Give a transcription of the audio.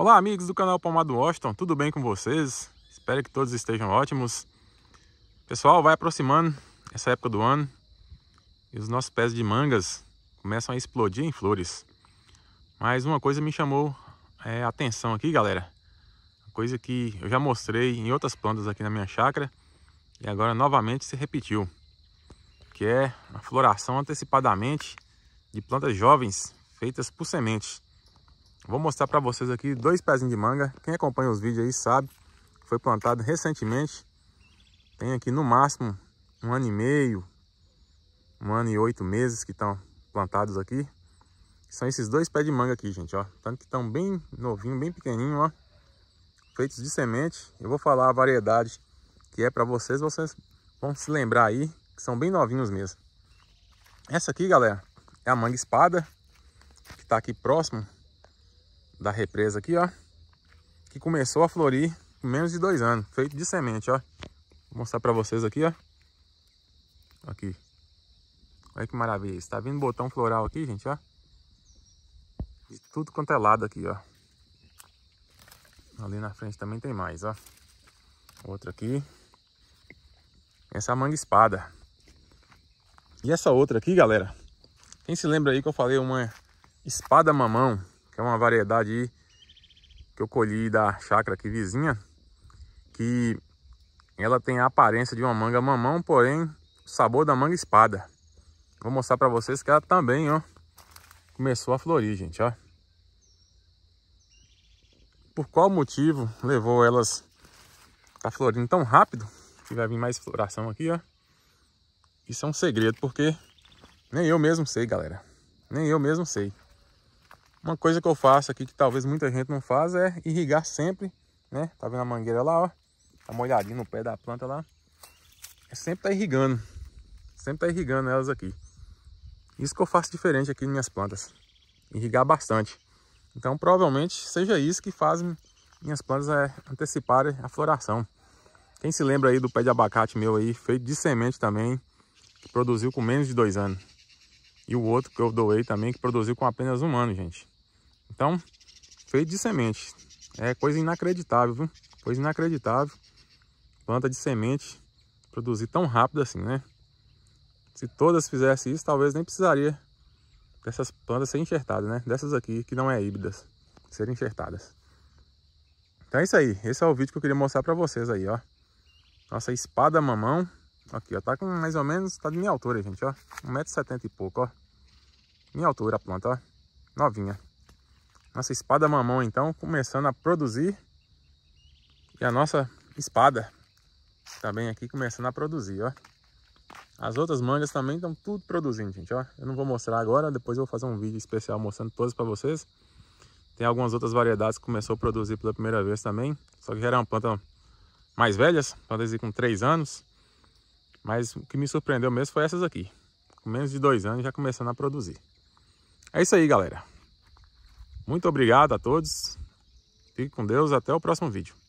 Olá amigos do canal Palmado do Washington, tudo bem com vocês? Espero que todos estejam ótimos. Pessoal, vai aproximando essa época do ano e os nossos pés de mangas começam a explodir em flores. Mas uma coisa me chamou é, a é, atenção aqui, galera. coisa que eu já mostrei em outras plantas aqui na minha chácara e agora novamente se repetiu, que é a floração antecipadamente de plantas jovens feitas por semente. Vou mostrar para vocês aqui dois pezinhos de manga. Quem acompanha os vídeos aí sabe, foi plantado recentemente. Tem aqui no máximo um ano e meio, um ano e oito meses que estão plantados aqui. São esses dois pés de manga aqui, gente, ó. Tanto que estão bem novinhos, bem pequenininhos, ó. Feitos de semente. Eu vou falar a variedade que é para vocês. Vocês vão se lembrar aí que são bem novinhos mesmo. Essa aqui, galera, é a manga espada. Que está aqui próximo da represa aqui, ó. Que começou a florir menos de dois anos. Feito de semente, ó. Vou mostrar pra vocês aqui, ó. Aqui. Olha que maravilha está vindo botão floral aqui, gente, ó. De tudo quanto é lado aqui, ó. Ali na frente também tem mais, ó. Outra aqui. Essa é a manga espada. E essa outra aqui, galera. Quem se lembra aí que eu falei uma espada mamão? que é uma variedade aí que eu colhi da chácara aqui vizinha, que ela tem a aparência de uma manga mamão, porém o sabor da manga espada. Vou mostrar para vocês que ela também, ó, começou a florir, gente, ó. Por qual motivo levou elas a florindo tão rápido? Que vai vir mais floração aqui, ó. Isso é um segredo, porque nem eu mesmo sei, galera. Nem eu mesmo sei. Uma coisa que eu faço aqui que talvez muita gente não faz é irrigar sempre, né? Tá vendo a mangueira lá, ó? Tá molhadinha no pé da planta lá. É sempre tá irrigando. Sempre tá irrigando elas aqui. Isso que eu faço diferente aqui nas minhas plantas. Irrigar bastante. Então provavelmente seja isso que faz minhas plantas é, anteciparem a floração. Quem se lembra aí do pé de abacate meu aí, feito de semente também, que produziu com menos de dois anos. E o outro que eu doei também, que produziu com apenas um ano, gente. Então, feito de semente. É coisa inacreditável, viu? Coisa inacreditável. Planta de semente produzir tão rápido assim, né? Se todas fizessem isso, talvez nem precisaria dessas plantas serem enxertadas, né? Dessas aqui, que não é híbridas, serem enxertadas. Então é isso aí. Esse é o vídeo que eu queria mostrar para vocês aí, ó. Nossa espada mamão Aqui, ó, tá com mais ou menos, tá de minha altura, gente, ó. 1,70m e pouco, ó. Minha altura a planta, ó. Novinha. Nossa espada mamão, então, começando a produzir. E a nossa espada também tá aqui começando a produzir, ó. As outras mangas também estão tudo produzindo, gente, ó. Eu não vou mostrar agora, depois eu vou fazer um vídeo especial mostrando todas para vocês. Tem algumas outras variedades que começou a produzir pela primeira vez também. Só que já eram plantas mais velhas, plantas com 3 anos. Mas o que me surpreendeu mesmo foi essas aqui. Com menos de dois anos já começando a produzir. É isso aí, galera. Muito obrigado a todos. Fique com Deus. Até o próximo vídeo.